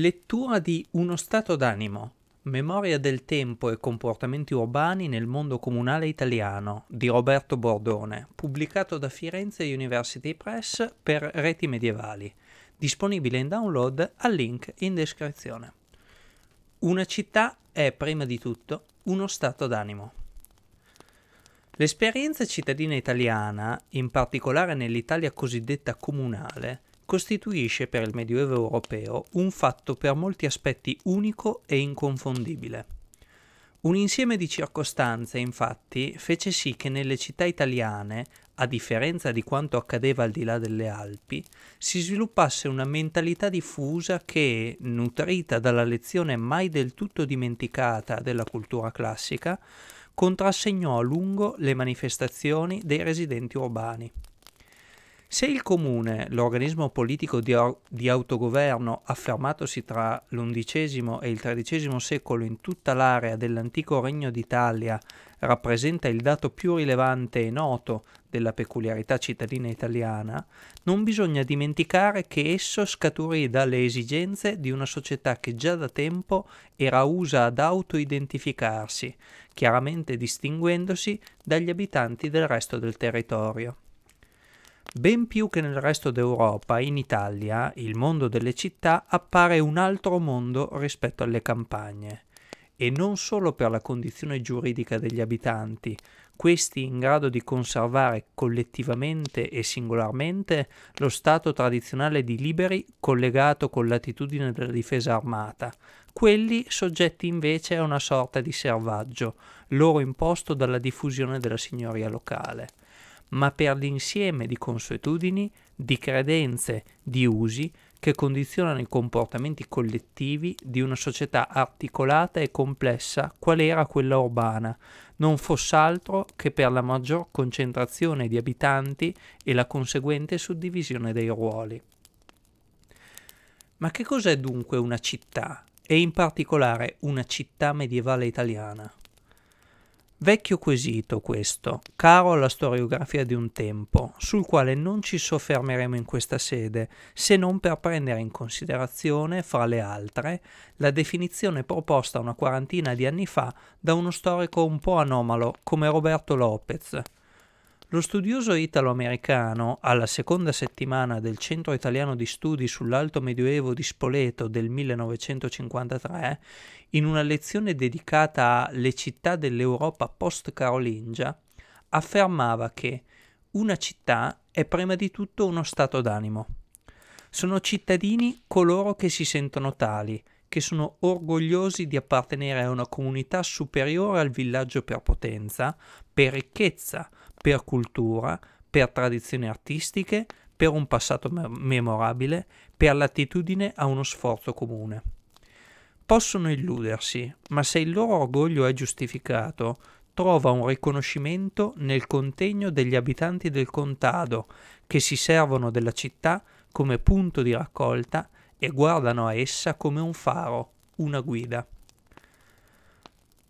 Lettura di Uno stato d'animo. Memoria del tempo e comportamenti urbani nel mondo comunale italiano di Roberto Bordone, pubblicato da Firenze University Press per reti medievali. Disponibile in download al link in descrizione. Una città è prima di tutto uno stato d'animo. L'esperienza cittadina italiana, in particolare nell'Italia cosiddetta comunale, costituisce per il Medioevo europeo un fatto per molti aspetti unico e inconfondibile. Un insieme di circostanze, infatti, fece sì che nelle città italiane, a differenza di quanto accadeva al di là delle Alpi, si sviluppasse una mentalità diffusa che, nutrita dalla lezione mai del tutto dimenticata della cultura classica, contrassegnò a lungo le manifestazioni dei residenti urbani. Se il comune, l'organismo politico di, di, autogoverno affermatosi tra l'undicesimo e il tredicesimo secolo in tutta l'area dell'antico regno d'Italia, rappresenta il dato più rilevante e noto della peculiarità cittadina italiana, non bisogna dimenticare che esso scaturì dalle esigenze di una società che già da tempo era usa ad autoidentificarsi, chiaramente distinguendosi dagli abitanti del resto del territorio. Ben più che nel resto d'Europa, in Italia il mondo delle città appare un altro mondo rispetto alle campagne e non solo per la condizione giuridica degli abitanti, questi in grado di conservare collettivamente e singolarmente lo stato tradizionale di liberi collegato con l'attitudine della difesa armata, quelli soggetti invece a una sorta di servaggio, loro imposto dalla diffusione della signoria locale ma per l'insieme di consuetudini, di credenze, di usi che condizionano i comportamenti collettivi di una società articolata e complessa qual era quella urbana, non foss'altro che per la maggior concentrazione di abitanti e la conseguente suddivisione dei ruoli. Ma che cos'è dunque una città, e in particolare una città medievale italiana? Vecchio quesito questo, caro alla storiografia di un tempo, sul quale non ci soffermeremo in questa sede, se non per prendere in considerazione, fra le altre, la definizione proposta una quarantina di anni fa da uno storico un po' anomalo come Roberto Lopez, lo studioso italo-americano, alla seconda settimana del Centro Italiano di Studi sull'Alto Medioevo di Spoleto del 1953, in una lezione dedicata a Le città dell'Europa post-carolingia, affermava che una città è prima di tutto uno stato d'animo. Sono cittadini coloro che si sentono tali, che sono orgogliosi di appartenere a una comunità superiore al villaggio per potenza, per ricchezza, per cultura, per tradizioni artistiche, per un passato memorabile, per l'attitudine a uno sforzo comune. Possono illudersi, ma se il loro orgoglio è giustificato, trova un riconoscimento nel contegno degli abitanti del contado, che si servono della città come punto di raccolta e guardano a essa come un faro, una guida.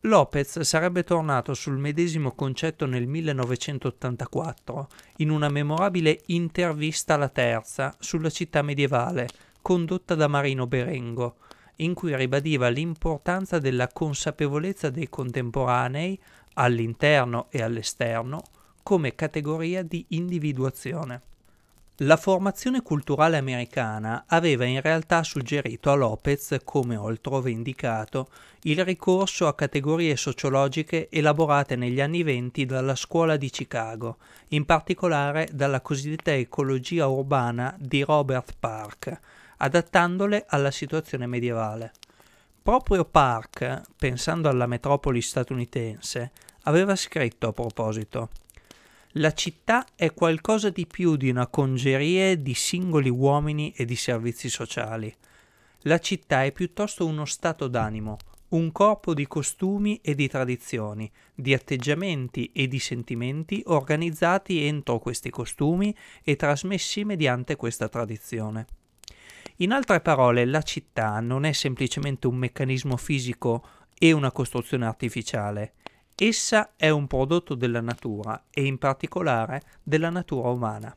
Lopez sarebbe tornato sul medesimo concetto nel 1984 in una memorabile intervista alla terza sulla città medievale condotta da Marino Berengo, in cui ribadiva l'importanza della consapevolezza dei contemporanei all'interno e all'esterno come categoria di individuazione. La formazione culturale americana aveva in realtà suggerito a Lopez, come ho altrove indicato, il ricorso a categorie sociologiche elaborate negli anni venti dalla scuola di Chicago, in particolare dalla cosiddetta ecologia urbana di Robert Park, adattandole alla situazione medievale. Proprio Park, pensando alla metropoli statunitense, aveva scritto a proposito la città è qualcosa di più di una congerie di singoli uomini e di servizi sociali. La città è piuttosto uno stato d'animo, un corpo di costumi e di tradizioni, di atteggiamenti e di sentimenti organizzati entro questi costumi e trasmessi mediante questa tradizione. In altre parole, la città non è semplicemente un meccanismo fisico e una costruzione artificiale, Essa è un prodotto della natura e in particolare della natura umana.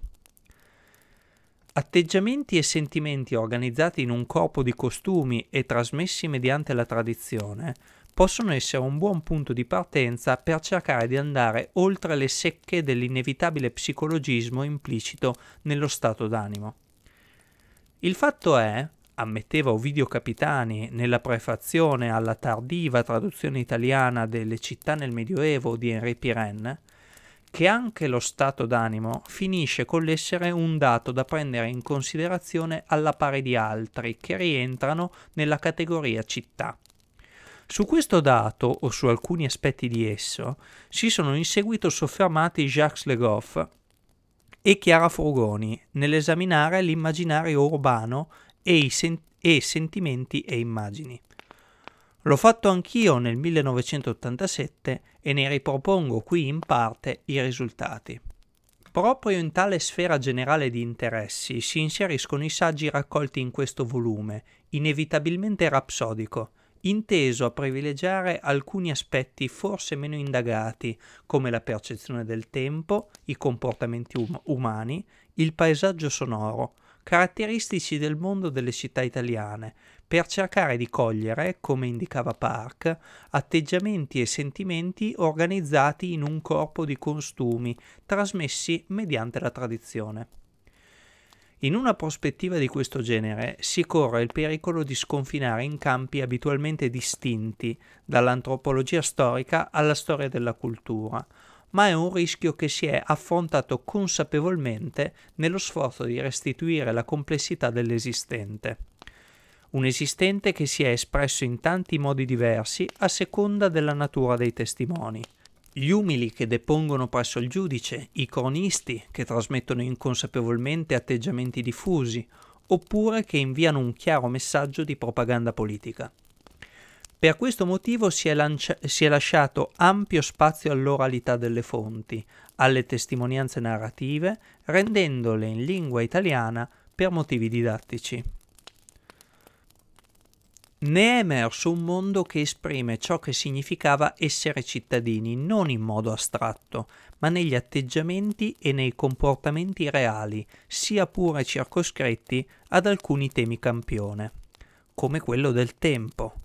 Atteggiamenti e sentimenti organizzati in un corpo di costumi e trasmessi mediante la tradizione possono essere un buon punto di partenza per cercare di andare oltre le secche dell'inevitabile psicologismo implicito nello stato d'animo. Il fatto è ammetteva Ovidio Capitani nella prefazione alla tardiva traduzione italiana delle città nel Medioevo di Henri Pirenne, che anche lo stato d'animo finisce con l'essere un dato da prendere in considerazione alla pari di altri che rientrano nella categoria città. Su questo dato, o su alcuni aspetti di esso, si sono in seguito soffermati Jacques Le Goff e Chiara Frugoni nell'esaminare l'immaginario urbano e, sen- e sentimenti e immagini. L'ho fatto anch'io nel 1987 e ne ripropongo qui in parte i risultati. Proprio in tale sfera generale di interessi si inseriscono i saggi raccolti in questo volume, inevitabilmente rapsodico, inteso a privilegiare alcuni aspetti forse meno indagati, come la percezione del tempo, i comportamenti um- umani, il paesaggio sonoro, caratteristici del mondo delle città italiane, per cercare di cogliere, come indicava Park, atteggiamenti e sentimenti organizzati in un corpo di costumi trasmessi mediante la tradizione. In una prospettiva di questo genere si corre il pericolo di sconfinare in campi abitualmente distinti dall'antropologia storica alla storia della cultura, ma è un rischio che si è affrontato consapevolmente nello sforzo di restituire la complessità dell'esistente. Un esistente che si è espresso in tanti modi diversi a seconda della natura dei testimoni. Gli umili che depongono presso il giudice, i cronisti che trasmettono inconsapevolmente atteggiamenti diffusi, oppure che inviano un chiaro messaggio di propaganda politica. Per questo motivo si è, lancia- si è lasciato ampio spazio all'oralità delle fonti, alle testimonianze narrative, rendendole in lingua italiana per motivi didattici. Ne è emerso un mondo che esprime ciò che significava essere cittadini non in modo astratto, ma negli atteggiamenti e nei comportamenti reali, sia pure circoscritti ad alcuni temi campione, come quello del tempo,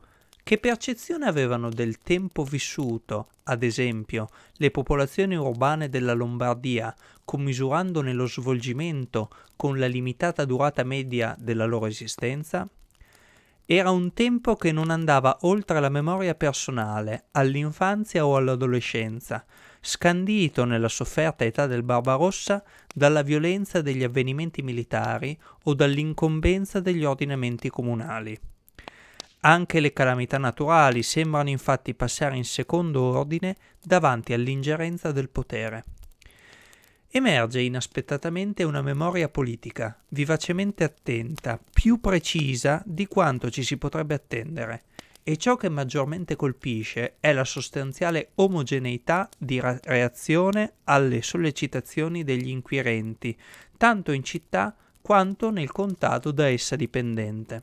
che percezione avevano del tempo vissuto, ad esempio, le popolazioni urbane della Lombardia, commisurandone lo svolgimento con la limitata durata media della loro esistenza? Era un tempo che non andava oltre la memoria personale, all'infanzia o all'adolescenza, scandito nella sofferta età del Barbarossa dalla violenza degli avvenimenti militari o dall'incombenza degli ordinamenti comunali. Anche le calamità naturali sembrano infatti passare in secondo ordine davanti all'ingerenza del potere. Emerge inaspettatamente una memoria politica, vivacemente attenta, più precisa di quanto ci si potrebbe attendere, e ciò che maggiormente colpisce è la sostanziale omogeneità di reazione alle sollecitazioni degli inquirenti, tanto in città quanto nel contato da essa dipendente.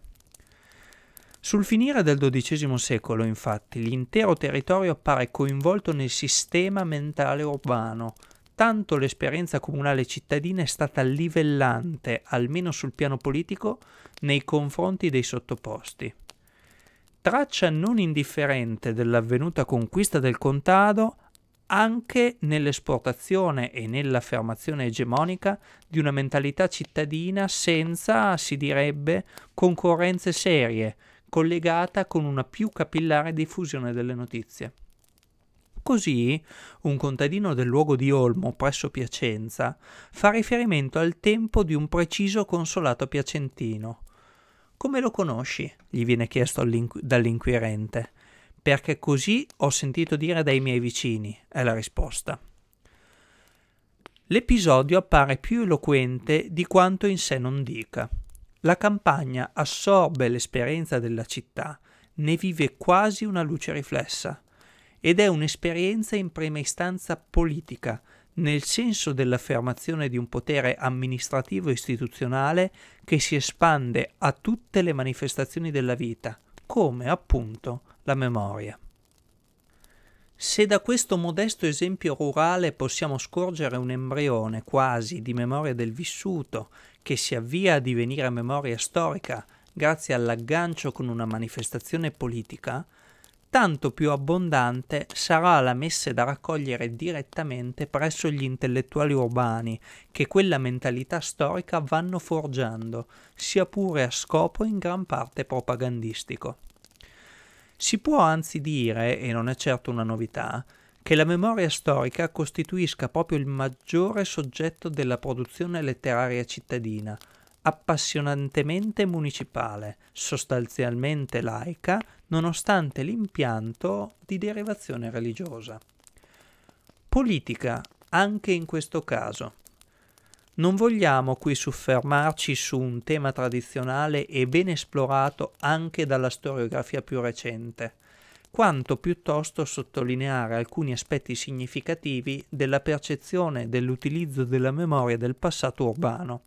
Sul finire del XII secolo, infatti, l'intero territorio appare coinvolto nel sistema mentale urbano. Tanto l'esperienza comunale cittadina è stata livellante, almeno sul piano politico, nei confronti dei sottoposti. Traccia non indifferente dell'avvenuta conquista del contado anche nell'esportazione e nell'affermazione egemonica di una mentalità cittadina senza, si direbbe, concorrenze serie, collegata con una più capillare diffusione delle notizie. Così, un contadino del luogo di Olmo, presso Piacenza, fa riferimento al tempo di un preciso consolato piacentino. Come lo conosci? gli viene chiesto dall'inquirente. Perché così ho sentito dire dai miei vicini, è la risposta. L'episodio appare più eloquente di quanto in sé non dica. La campagna assorbe l'esperienza della città, ne vive quasi una luce riflessa, ed è un'esperienza in prima istanza politica, nel senso dell'affermazione di un potere amministrativo istituzionale che si espande a tutte le manifestazioni della vita, come appunto la memoria. Se da questo modesto esempio rurale possiamo scorgere un embrione quasi di memoria del vissuto che si avvia a divenire memoria storica grazie all'aggancio con una manifestazione politica, tanto più abbondante sarà la messe da raccogliere direttamente presso gli intellettuali urbani che quella mentalità storica vanno forgiando, sia pure a scopo in gran parte propagandistico. Si può anzi dire, e non è certo una novità, che la memoria storica costituisca proprio il maggiore soggetto della produzione letteraria cittadina, appassionantemente municipale, sostanzialmente laica, nonostante l'impianto di derivazione religiosa. Politica, anche in questo caso. Non vogliamo qui soffermarci su un tema tradizionale e ben esplorato anche dalla storiografia più recente, quanto piuttosto sottolineare alcuni aspetti significativi della percezione dell'utilizzo della memoria del passato urbano.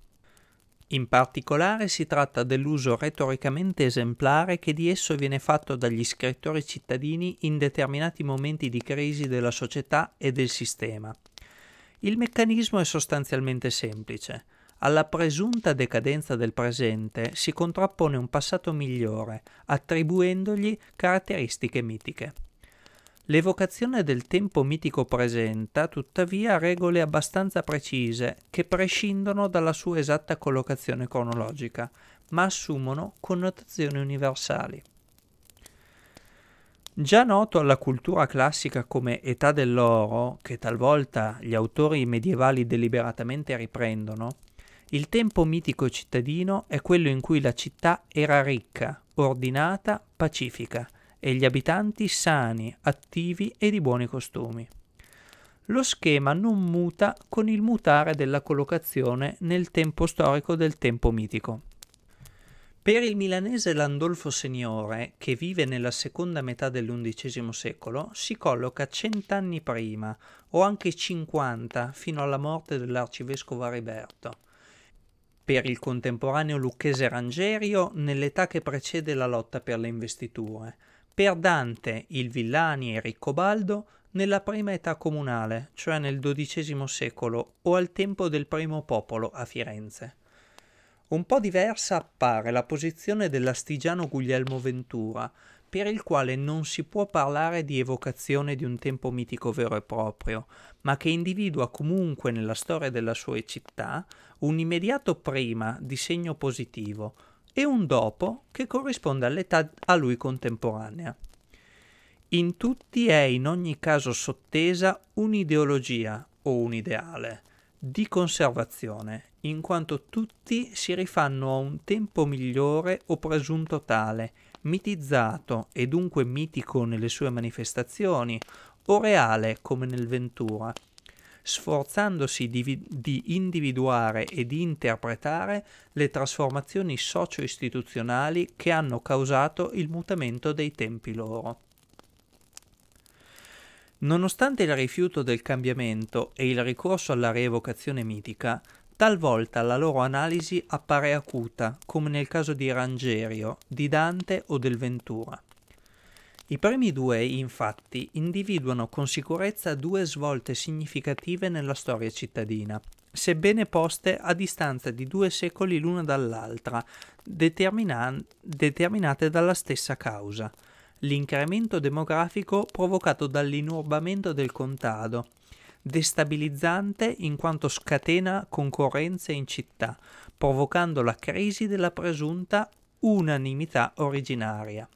In particolare si tratta dell'uso retoricamente esemplare che di esso viene fatto dagli scrittori cittadini in determinati momenti di crisi della società e del sistema. Il meccanismo è sostanzialmente semplice. Alla presunta decadenza del presente si contrappone un passato migliore, attribuendogli caratteristiche mitiche. L'evocazione del tempo mitico presenta, tuttavia, regole abbastanza precise che prescindono dalla sua esatta collocazione cronologica, ma assumono connotazioni universali. Già noto alla cultura classica come età dell'oro, che talvolta gli autori medievali deliberatamente riprendono, il tempo mitico cittadino è quello in cui la città era ricca, ordinata, pacifica e gli abitanti sani, attivi e di buoni costumi. Lo schema non muta con il mutare della collocazione nel tempo storico del tempo mitico. Per il milanese Landolfo Signore, che vive nella seconda metà dell'undicesimo secolo, si colloca cent'anni prima, o anche cinquanta, fino alla morte dell'arcivescovo Ariberto per il contemporaneo lucchese Rangerio nell'età che precede la lotta per le investiture, per Dante, il Villani e Riccobaldo nella prima età comunale, cioè nel XII secolo o al tempo del primo popolo a Firenze. Un po' diversa appare la posizione dell'astigiano Guglielmo Ventura, per il quale non si può parlare di evocazione di un tempo mitico vero e proprio, ma che individua comunque nella storia della sua città un immediato prima di segno positivo e un dopo che corrisponde all'età a lui contemporanea. In tutti è in ogni caso sottesa un'ideologia o un ideale di conservazione, in quanto tutti si rifanno a un tempo migliore o presunto tale, mitizzato e dunque mitico nelle sue manifestazioni, o reale come nel Ventura, sforzandosi di, di, individuare e di interpretare le trasformazioni socio-istituzionali che hanno causato il mutamento dei tempi loro. Nonostante il rifiuto del cambiamento e il ricorso alla rievocazione mitica, Talvolta la loro analisi appare acuta, come nel caso di Rangerio, di Dante o del Ventura. I primi due, infatti, individuano con sicurezza due svolte significative nella storia cittadina, sebbene poste a distanza di due secoli l'una dall'altra, determina- determinate dalla stessa causa, l'incremento demografico provocato dall'inurbamento del contado, destabilizzante in quanto scatena concorrenze in città, provocando la crisi della presunta unanimità originaria.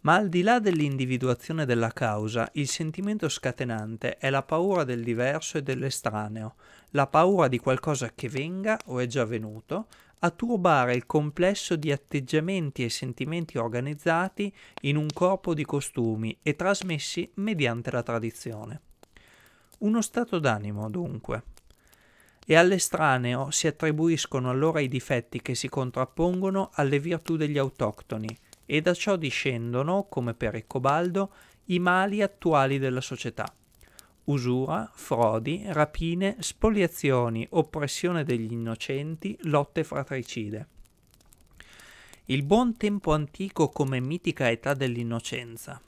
Ma al di là dell'individuazione della causa, il sentimento scatenante è la paura del diverso e dell'estraneo, la paura di qualcosa che venga o è già venuto, a turbare il complesso di atteggiamenti e sentimenti organizzati in un corpo di costumi e trasmessi mediante la tradizione. Uno stato d'animo, dunque. E all'estraneo oh, si attribuiscono allora i difetti che si contrappongono alle virtù degli autoctoni, e da ciò discendono, come per Eccobaldo, i mali attuali della società. Usura, frodi, rapine, spoliazioni, oppressione degli innocenti, lotte fratricide. Il buon tempo antico come mitica età dell'innocenza.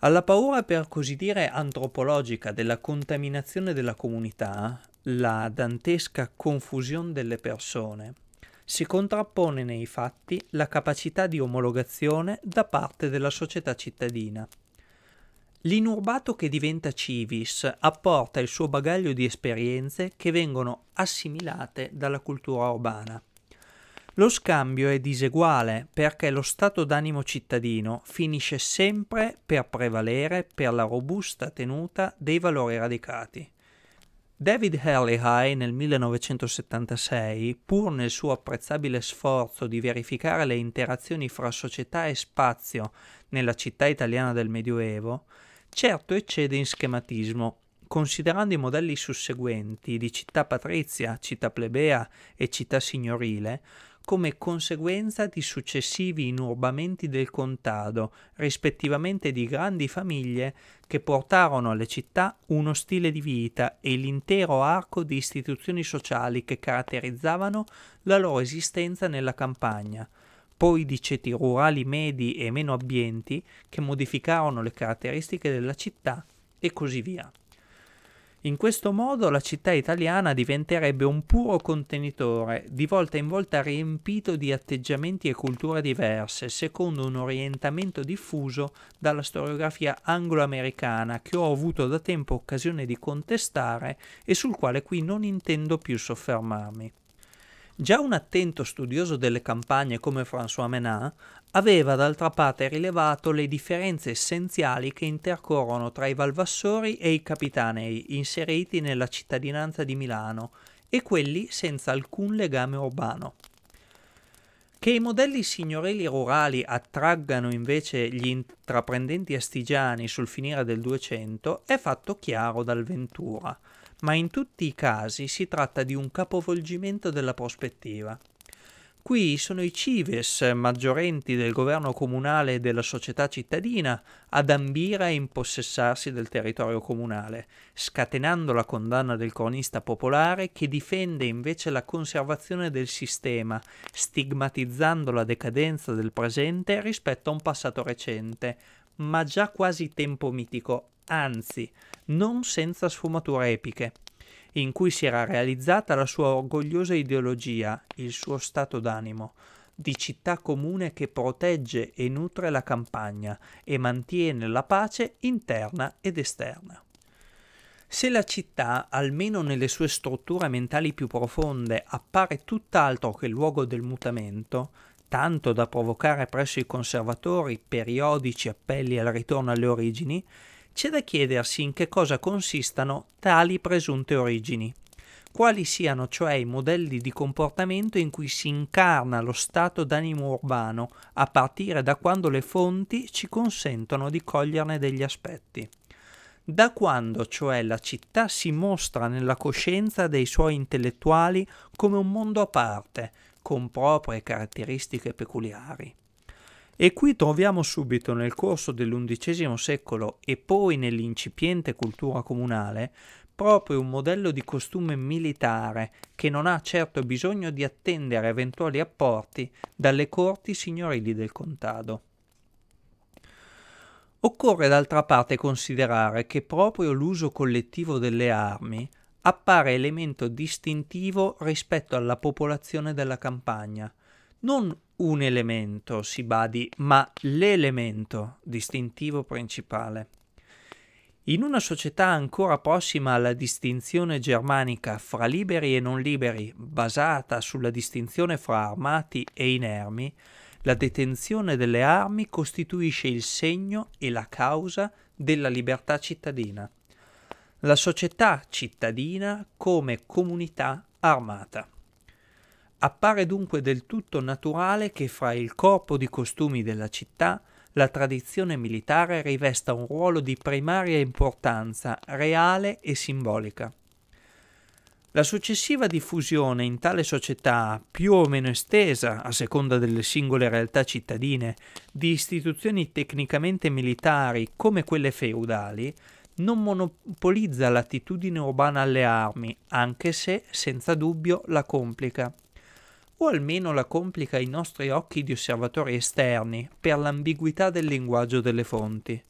Alla paura, per così dire, antropologica della contaminazione della comunità, la dantesca confusione delle persone, si contrappone nei fatti la capacità di omologazione da parte della società cittadina. L'inurbato che diventa civis apporta il suo bagaglio di esperienze che vengono assimilate dalla cultura urbana. Lo scambio è diseguale perché lo stato d'animo cittadino finisce sempre per prevalere per la robusta tenuta dei valori radicati. David High nel 1976, pur nel suo apprezzabile sforzo di verificare le interazioni fra società e spazio nella città italiana del Medioevo, certo eccede in schematismo, considerando i modelli susseguenti di città patrizia, città plebea e città signorile, come conseguenza di successivi inurbamenti del contado, rispettivamente di grandi famiglie che portarono alle città uno stile di vita e l'intero arco di istituzioni sociali che caratterizzavano la loro esistenza nella campagna, poi di ceti rurali medi e meno abbienti che modificarono le caratteristiche della città e così via. In questo modo la città italiana diventerebbe un puro contenitore, di volta in volta riempito di atteggiamenti e culture diverse, secondo un orientamento diffuso dalla storiografia anglo-americana che ho avuto da tempo occasione di contestare e sul quale qui non intendo più soffermarmi. Già un attento studioso delle campagne come François Menat aveva d'altra parte rilevato le differenze essenziali che intercorrono tra i valvassori e i capitanei inseriti nella cittadinanza di Milano e quelli senza alcun legame urbano. Che i modelli signorili rurali attraggano invece gli intraprendenti astigiani sul finire del 200 è fatto chiaro dal Ventura, ma in tutti i casi si tratta di un capovolgimento della prospettiva. Qui sono i cives maggiorenti del governo comunale e della società cittadina ad ambire a impossessarsi del territorio comunale, scatenando la condanna del cronista popolare che difende invece la conservazione del sistema, stigmatizzando la decadenza del presente rispetto a un passato recente, ma già quasi tempo mitico, anzi, non senza sfumature epiche, in cui si era realizzata la sua orgogliosa ideologia, il suo stato d'animo, di città comune che protegge e nutre la campagna e mantiene la pace interna ed esterna. Se la città, almeno nelle sue strutture mentali più profonde, appare tutt'altro che luogo del mutamento, tanto da provocare presso i conservatori periodici appelli al ritorno alle origini, c'è da chiedersi in che cosa consistano tali presunte origini, quali siano cioè i modelli di comportamento in cui si incarna lo stato d'animo urbano, a partire da quando le fonti ci consentono di coglierne degli aspetti. Da quando cioè la città si mostra nella coscienza dei suoi intellettuali come un mondo a parte, con proprie caratteristiche peculiari. E qui troviamo subito nel corso dell'undicesimo secolo e poi nell'incipiente cultura comunale proprio un modello di costume militare che non ha certo bisogno di attendere eventuali apporti dalle corti signorili del contado. Occorre d'altra parte considerare che proprio l'uso collettivo delle armi appare elemento distintivo rispetto alla popolazione della campagna, non un elemento, si badi, ma l'elemento distintivo principale. In una società ancora prossima alla distinzione germanica fra liberi e non liberi, basata sulla distinzione fra armati e inermi, la detenzione delle armi costituisce il segno e la causa della libertà cittadina. La società cittadina come comunità armata. Appare dunque del tutto naturale che fra il corpo di costumi della città la tradizione militare rivesta un ruolo di primaria importanza, reale e simbolica. La successiva diffusione in tale società, più o meno estesa a seconda delle singole realtà cittadine, di istituzioni tecnicamente militari come quelle feudali, non monopolizza l'attitudine urbana alle armi, anche se, senza dubbio, la complica o almeno la complica ai nostri occhi di osservatori esterni per l'ambiguità del linguaggio delle fonti.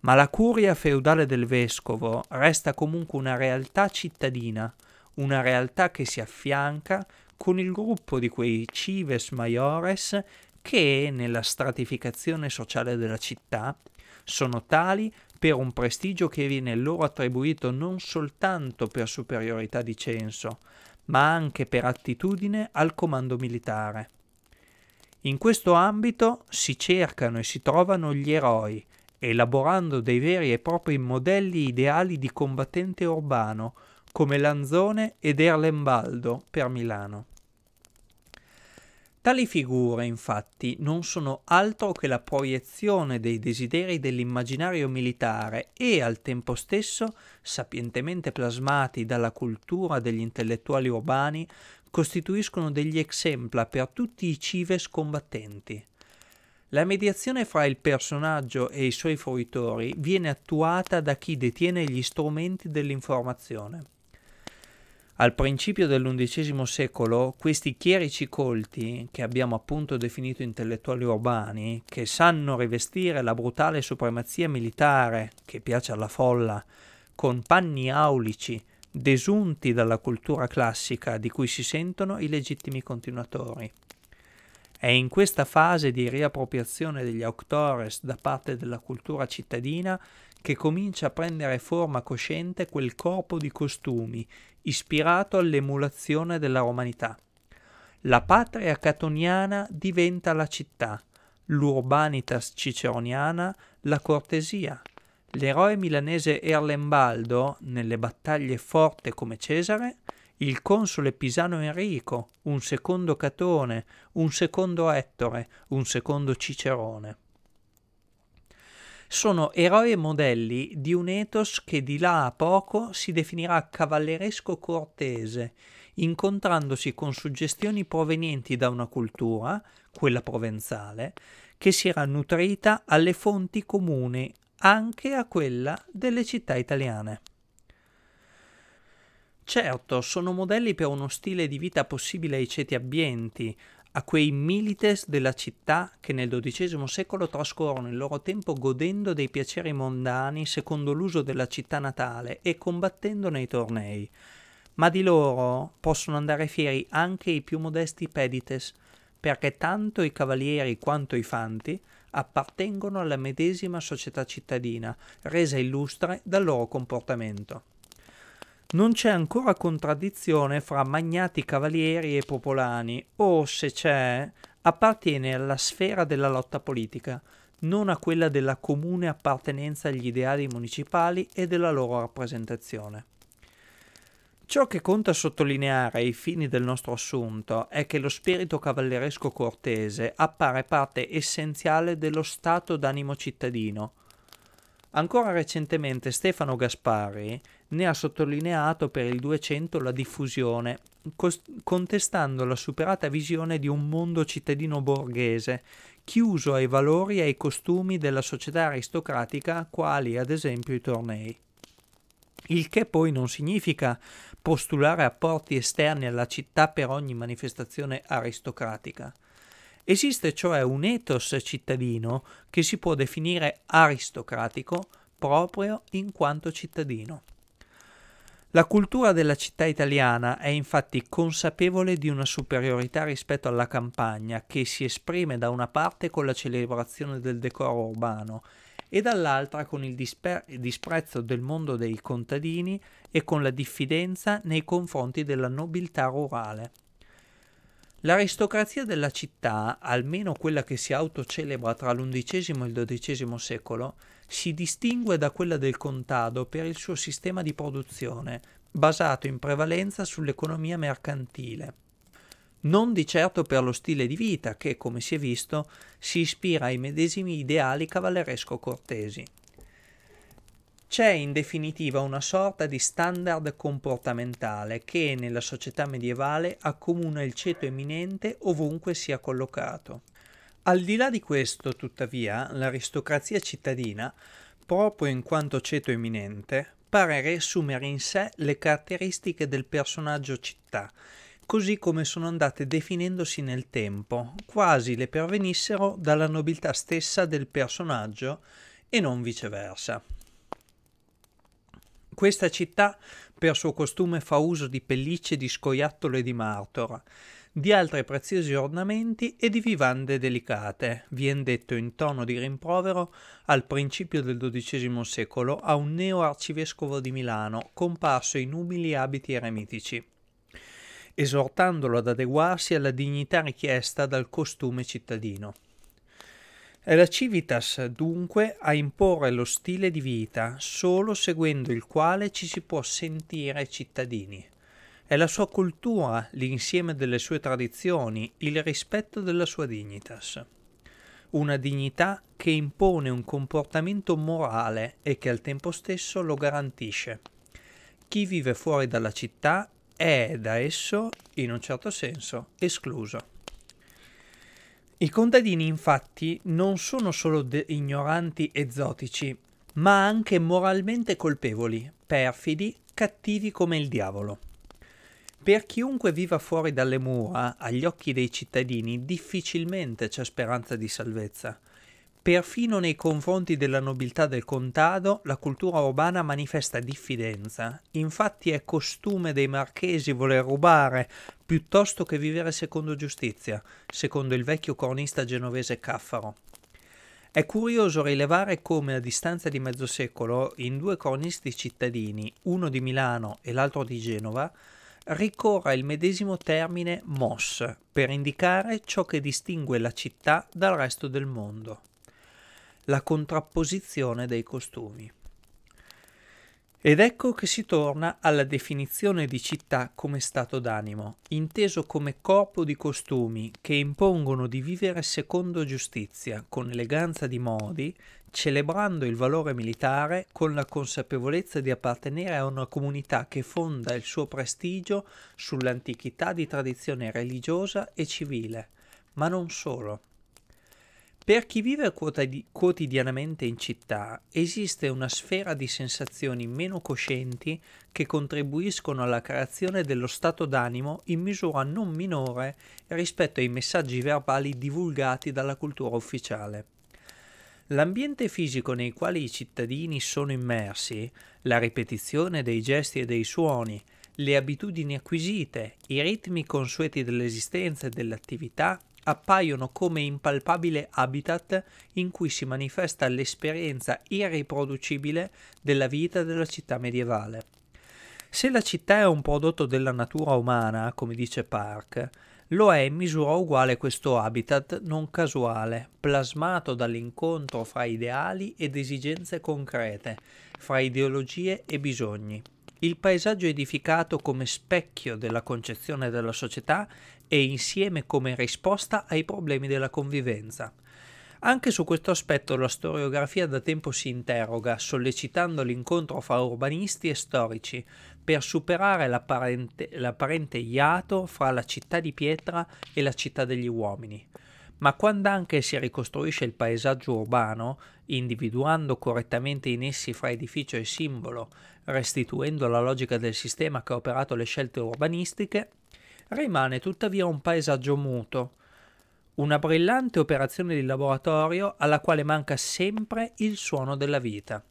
Ma la curia feudale del vescovo resta comunque una realtà cittadina, una realtà che si affianca con il gruppo di quei cives maiores che, nella stratificazione sociale della città, sono tali per un prestigio che viene loro attribuito non soltanto per superiorità di censo, ma anche per attitudine al comando militare. In questo ambito si cercano e si trovano gli eroi, elaborando dei veri e propri modelli ideali di combattente urbano, come Lanzone ed Erlembaldo per Milano. Tali figure, infatti, non sono altro che la proiezione dei desideri dell'immaginario militare e, al tempo stesso, sapientemente plasmati dalla cultura degli intellettuali urbani, costituiscono degli exempla per tutti i cives combattenti. La mediazione fra il personaggio e i suoi fruitori viene attuata da chi detiene gli strumenti dell'informazione. Al principio dell'undicesimo secolo questi chierici colti, che abbiamo appunto definito intellettuali urbani, che sanno rivestire la brutale supremazia militare, che piace alla folla, con panni aulici, desunti dalla cultura classica di cui si sentono i legittimi continuatori. È in questa fase di riappropriazione degli auctores da parte della cultura cittadina che comincia a prendere forma cosciente quel corpo di costumi ispirato all'emulazione della romanità. La patria catoniana diventa la città, l'urbanitas ciceroniana la cortesia. L'eroe milanese Erlembaldo, nelle battaglie forte come Cesare, il console Pisano Enrico, un secondo Catone, un secondo Ettore, un secondo Cicerone sono eroi e modelli di un ethos che di là a poco si definirà cavalleresco cortese, incontrandosi con suggestioni provenienti da una cultura, quella provenzale, che si era nutrita alle fonti comuni anche a quella delle città italiane. Certo, sono modelli per uno stile di vita possibile ai ceti abbienti, a quei milites della città che nel XII secolo trascorrono il loro tempo godendo dei piaceri mondani secondo l'uso della città natale e combattendo nei tornei. Ma di loro possono andare fieri anche i più modesti pedites, perché tanto i cavalieri quanto i fanti appartengono alla medesima società cittadina, resa illustre dal loro comportamento. Non c'è ancora contraddizione fra magnati cavalieri e popolani, o se c'è, appartiene alla sfera della lotta politica, non a quella della comune appartenenza agli ideali municipali e della loro rappresentazione. Ciò che conta sottolineare ai fini del nostro assunto è che lo spirito cavalleresco cortese appare parte essenziale dello stato d'animo cittadino. Ancora recentemente Stefano Gaspari, ne ha sottolineato per il 200 la diffusione, contestando la superata visione di un mondo cittadino borghese, chiuso ai valori e ai costumi della società aristocratica, quali ad esempio i tornei. Il che poi non significa postulare apporti esterni alla città per ogni manifestazione aristocratica. Esiste cioè un ethos cittadino che si può definire aristocratico proprio in quanto cittadino. La cultura della città italiana è infatti consapevole di una superiorità rispetto alla campagna che si esprime da una parte con la celebrazione del decoro urbano e dall'altra con il disper- disprezzo del mondo dei contadini e con la diffidenza nei confronti della nobiltà rurale. L'aristocrazia della città, almeno quella che si autocelebra tra l'undicesimo e il dodicesimo secolo, si distingue da quella del contado per il suo sistema di produzione, basato in prevalenza sull'economia mercantile. Non di certo per lo stile di vita che, come si è visto, si ispira ai medesimi ideali cavalleresco-cortesi. C'è in definitiva una sorta di standard comportamentale che nella società medievale accomuna il ceto eminente ovunque sia collocato. Al di là di questo, tuttavia, l'aristocrazia cittadina, proprio in quanto ceto eminente, pare riassumere in sé le caratteristiche del personaggio città, così come sono andate definendosi nel tempo, quasi le pervenissero dalla nobiltà stessa del personaggio e non viceversa. Questa città per suo costume fa uso di pellicce di scoiattolo e di martora, di altri preziosi ornamenti e di vivande delicate, vien detto in tono di rimprovero al principio del XII secolo a un neo arcivescovo di Milano comparso in umili abiti eremitici, esortandolo ad adeguarsi alla dignità richiesta dal costume cittadino. È la civitas dunque a imporre lo stile di vita, solo seguendo il quale ci si può sentire cittadini è la sua cultura, l'insieme delle sue tradizioni, il rispetto della sua dignitas. Una dignità che impone un comportamento morale e che al tempo stesso lo garantisce. Chi vive fuori dalla città è da esso, in un certo senso, escluso. I contadini infatti non sono solo de- ignoranti e zotici, ma anche moralmente colpevoli, perfidi, cattivi come il diavolo. Per chiunque viva fuori dalle mura, agli occhi dei cittadini, difficilmente c'è speranza di salvezza. Perfino nei confronti della nobiltà del contado, la cultura urbana manifesta diffidenza. Infatti è costume dei marchesi voler rubare piuttosto che vivere secondo giustizia, secondo il vecchio cronista genovese Caffaro. È curioso rilevare come a distanza di mezzo secolo in due cronisti cittadini, uno di Milano e l'altro di Genova, ricorre il medesimo termine Mos per indicare ciò che distingue la città dal resto del mondo, la contrapposizione dei costumi. Ed ecco che si torna alla definizione di città come stato d'animo, inteso come corpo di costumi che impongono di vivere secondo giustizia, con eleganza di modi, celebrando il valore militare con la consapevolezza di appartenere a una comunità che fonda il suo prestigio sull'antichità di tradizione religiosa e civile, ma non solo. Per chi vive quotidianamente in città esiste una sfera di sensazioni meno coscienti che contribuiscono alla creazione dello stato d'animo in misura non minore rispetto ai messaggi verbali divulgati dalla cultura ufficiale. L'ambiente fisico nei quali i cittadini sono immersi, la ripetizione dei gesti e dei suoni, le abitudini acquisite, i ritmi consueti dell'esistenza e dell'attività appaiono come impalpabile habitat in cui si manifesta l'esperienza irriproducibile della vita della città medievale. Se la città è un prodotto della natura umana, come dice Park, lo è in misura uguale questo habitat non casuale, plasmato dall'incontro fra ideali ed esigenze concrete, fra ideologie e bisogni. Il paesaggio edificato come specchio della concezione della società e insieme come risposta ai problemi della convivenza. Anche su questo aspetto la storiografia da tempo si interroga, sollecitando l'incontro fra urbanisti e storici, per superare l'apparente, l'apparente iato fra la città di pietra e la città degli uomini. Ma quando anche si ricostruisce il paesaggio urbano, individuando correttamente i nessi fra edificio e simbolo, restituendo la logica del sistema che ha operato le scelte urbanistiche, rimane tuttavia un paesaggio muto, una brillante operazione di laboratorio alla quale manca sempre il suono della vita.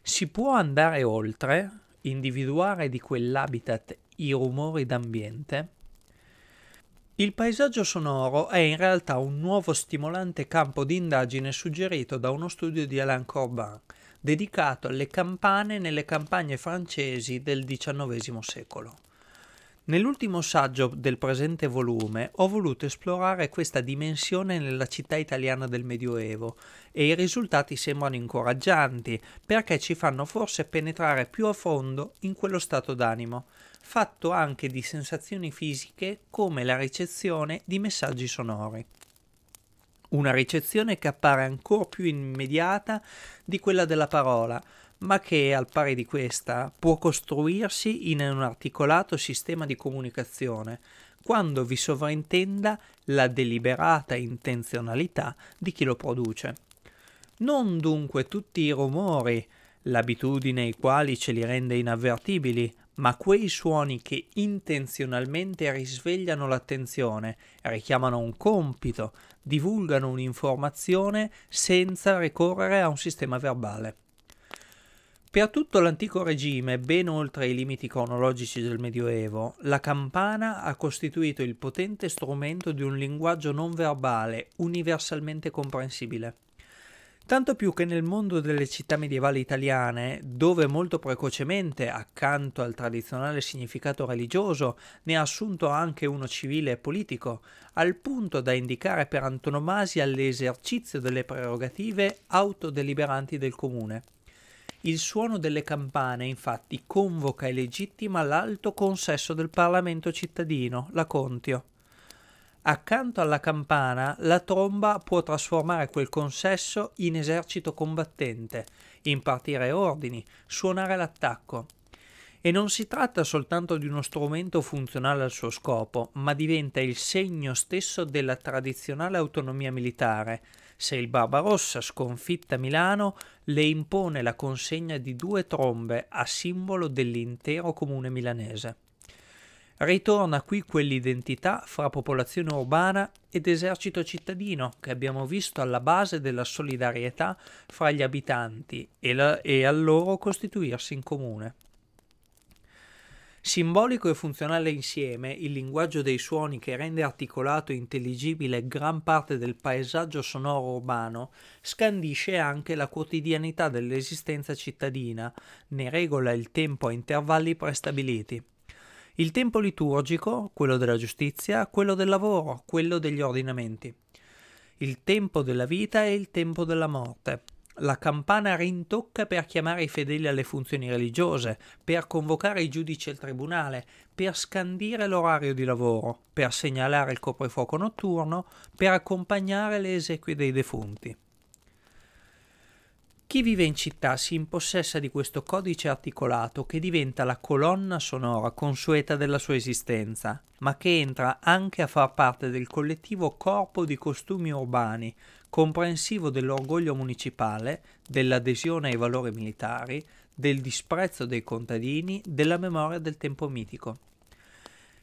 Si può andare oltre, individuare di quell'habitat i rumori d'ambiente, il paesaggio sonoro è in realtà un nuovo stimolante campo di indagine suggerito da uno studio di Alain Corbin, dedicato alle campane nelle campagne francesi del XIX secolo. Nell'ultimo saggio del presente volume ho voluto esplorare questa dimensione nella città italiana del Medioevo e i risultati sembrano incoraggianti perché ci fanno forse penetrare più a fondo in quello stato d'animo, fatto anche di sensazioni fisiche come la ricezione di messaggi sonori. Una ricezione che appare ancora più immediata di quella della parola, ma che al pari di questa può costruirsi in un articolato sistema di comunicazione quando vi sovraintenda la deliberata intenzionalità di chi lo produce. Non dunque tutti i rumori, l'abitudine ai quali ce li rende inavvertibili, ma quei suoni che intenzionalmente risvegliano l'attenzione, richiamano un compito, divulgano un'informazione senza ricorrere a un sistema verbale. Per tutto l'antico regime, ben oltre i limiti cronologici del Medioevo, la campana ha costituito il potente strumento di un linguaggio non verbale universalmente comprensibile. Tanto più che nel mondo delle città medievali italiane, dove molto precocemente, accanto al tradizionale significato religioso, ne ha assunto anche uno civile e politico, al punto da indicare per antonomasia l'esercizio delle prerogative autodeliberanti del comune. Il suono delle campane infatti convoca e legittima l'alto consesso del Parlamento cittadino, la Contio. Accanto alla campana, la tromba può trasformare quel consesso in esercito combattente, impartire ordini, suonare l'attacco. E non si tratta soltanto di uno strumento funzionale al suo scopo, ma diventa il segno stesso della tradizionale autonomia militare, se il Barbarossa sconfitta Milano le impone la consegna di due trombe a simbolo dell'intero comune milanese. Ritorna qui quell'identità fra popolazione urbana ed esercito cittadino che abbiamo visto alla base della solidarietà fra gli abitanti e, la, e al loro costituirsi in comune. Simbolico e funzionale insieme, il linguaggio dei suoni che rende articolato e intelligibile gran parte del paesaggio sonoro urbano, scandisce anche la quotidianità dell'esistenza cittadina, ne regola il tempo a intervalli prestabiliti. Il tempo liturgico, quello della giustizia, quello del lavoro, quello degli ordinamenti. Il tempo della vita e il tempo della morte. La campana rintocca per chiamare i fedeli alle funzioni religiose, per convocare i giudici al tribunale, per scandire l'orario di lavoro, per segnalare il coprifuoco notturno, per accompagnare le esequie dei defunti. Chi vive in città si impossessa di questo codice articolato che diventa la colonna sonora consueta della sua esistenza, ma che entra anche a far parte del collettivo corpo di costumi urbani, comprensivo dell'orgoglio municipale, dell'adesione ai valori militari, del disprezzo dei contadini, della memoria del tempo mitico.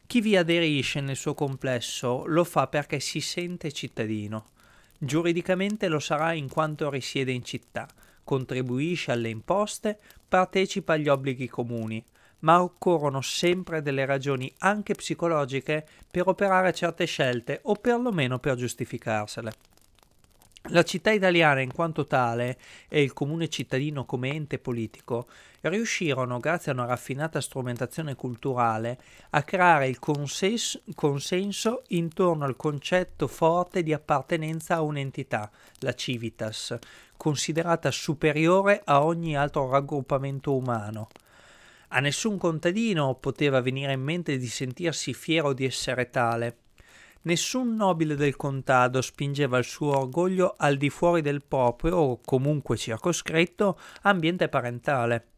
Chi vi aderisce nel suo complesso lo fa perché si sente cittadino. Giuridicamente lo sarà in quanto risiede in città, contribuisce alle imposte, partecipa agli obblighi comuni, ma occorrono sempre delle ragioni anche psicologiche per operare certe scelte o perlomeno per giustificarsele. La città italiana in quanto tale e il comune cittadino come ente politico riuscirono, grazie a una raffinata strumentazione culturale, a creare il consenso, consenso intorno al concetto forte di appartenenza a un'entità, la civitas, considerata superiore a ogni altro raggruppamento umano. A nessun contadino poteva venire in mente di sentirsi fiero di essere tale Nessun nobile del contado spingeva il suo orgoglio al di fuori del proprio, o comunque circoscritto, ambiente parentale.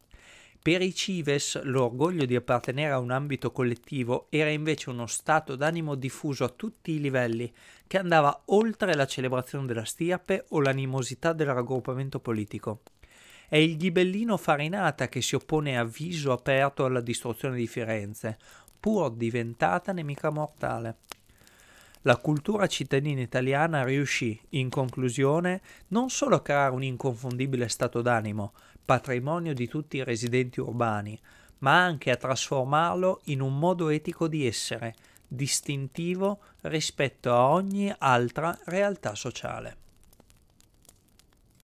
Per i Cives l'orgoglio di appartenere a un ambito collettivo era invece uno stato d'animo diffuso a tutti i livelli, che andava oltre la celebrazione della stirpe o l'animosità del raggruppamento politico. È il ghibellino Farinata che si oppone a viso aperto alla distruzione di Firenze, pur diventata nemica mortale la cultura cittadina italiana riuscì, in conclusione, non solo a creare un inconfondibile stato d'animo, patrimonio di tutti i residenti urbani, ma anche a trasformarlo in un modo etico di essere, distintivo rispetto a ogni altra realtà sociale.